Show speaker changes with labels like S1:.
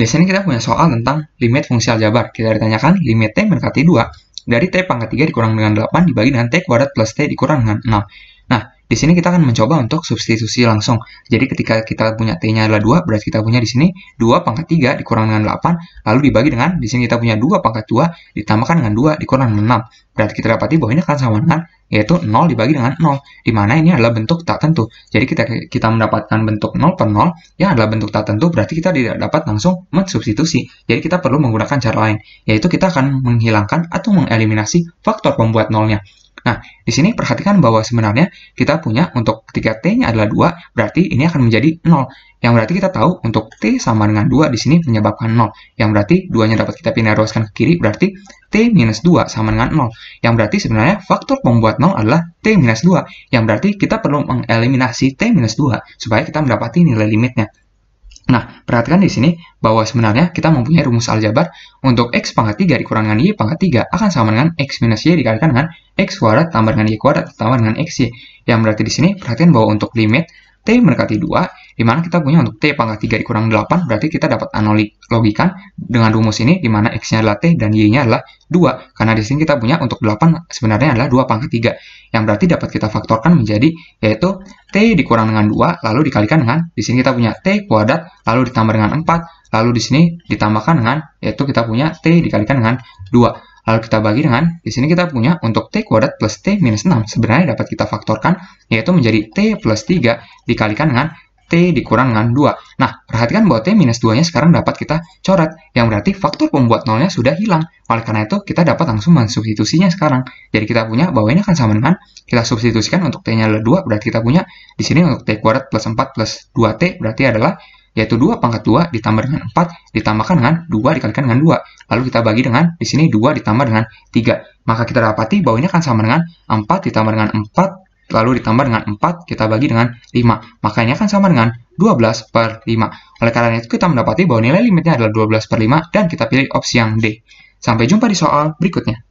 S1: Di sini kita punya soal tentang limit fungsi aljabar. Kita ditanyakan limit t mendekati 2 dari t pangkat 3 dikurang dengan 8 dibagi dengan t kuadrat plus t dikurang dengan 6. Di sini kita akan mencoba untuk substitusi langsung. Jadi ketika kita punya T-nya adalah 2, berarti kita punya di sini 2 pangkat 3 dikurang dengan 8, lalu dibagi dengan, di sini kita punya 2 pangkat 2, ditambahkan dengan 2 dikurang dengan 6. Berarti kita dapati bahwa ini akan sama dengan, yaitu 0 dibagi dengan 0, di mana ini adalah bentuk tak tentu. Jadi kita kita mendapatkan bentuk 0 per 0, yang adalah bentuk tak tentu, berarti kita tidak dapat langsung mensubstitusi. Jadi kita perlu menggunakan cara lain, yaitu kita akan menghilangkan atau mengeliminasi faktor pembuat nolnya. Nah, di sini perhatikan bahwa sebenarnya kita punya untuk ketika T-nya adalah 2, berarti ini akan menjadi 0. Yang berarti kita tahu untuk T sama dengan 2 di sini menyebabkan 0. Yang berarti 2-nya dapat kita pindah-ruaskan ke kiri, berarti T minus 2 sama dengan 0. Yang berarti sebenarnya faktor pembuat 0 adalah T minus 2. Yang berarti kita perlu mengeliminasi T minus 2 supaya kita mendapati nilai limitnya. Nah, perhatikan di sini bahwa sebenarnya kita mempunyai rumus aljabar untuk x pangkat 3 dengan y pangkat 3 akan sama dengan x minus y dikalikan dengan x kuadrat tambah dengan y kuadrat tambah dengan xy. Yang berarti di sini perhatikan bahwa untuk limit t mendekati 2 di mana kita punya untuk T pangkat 3 dikurang 8, berarti kita dapat analogikan dengan rumus ini, di mana X-nya adalah T dan Y-nya adalah 2, karena di sini kita punya untuk 8 sebenarnya adalah 2 pangkat 3, yang berarti dapat kita faktorkan menjadi, yaitu T dikurang dengan 2, lalu dikalikan dengan, di sini kita punya T kuadrat, lalu ditambah dengan 4, lalu di sini ditambahkan dengan, yaitu kita punya T dikalikan dengan 2, Lalu kita bagi dengan, di sini kita punya untuk T kuadrat plus T minus 6, sebenarnya dapat kita faktorkan, yaitu menjadi T plus 3 dikalikan dengan T dikurang dengan 2. Nah, perhatikan bahwa T minus 2-nya sekarang dapat kita coret, yang berarti faktor pembuat nolnya sudah hilang. Oleh karena itu, kita dapat langsung mensubstitusinya sekarang. Jadi kita punya, bahwa ini akan sama dengan, kita substitusikan untuk T-nya adalah 2, berarti kita punya di sini untuk T kuadrat plus 4 plus 2T, berarti adalah yaitu 2 pangkat 2 ditambah dengan 4 ditambahkan dengan 2 dikalikan dengan 2. Lalu kita bagi dengan di sini 2 ditambah dengan 3. Maka kita dapati bahwa ini akan sama dengan 4 ditambah dengan 4 lalu ditambah dengan 4 kita bagi dengan 5. Makanya akan sama dengan 12 per 5. Oleh karena itu kita mendapati bahwa nilai limitnya adalah 12 per 5 dan kita pilih opsi yang D. Sampai jumpa di soal berikutnya.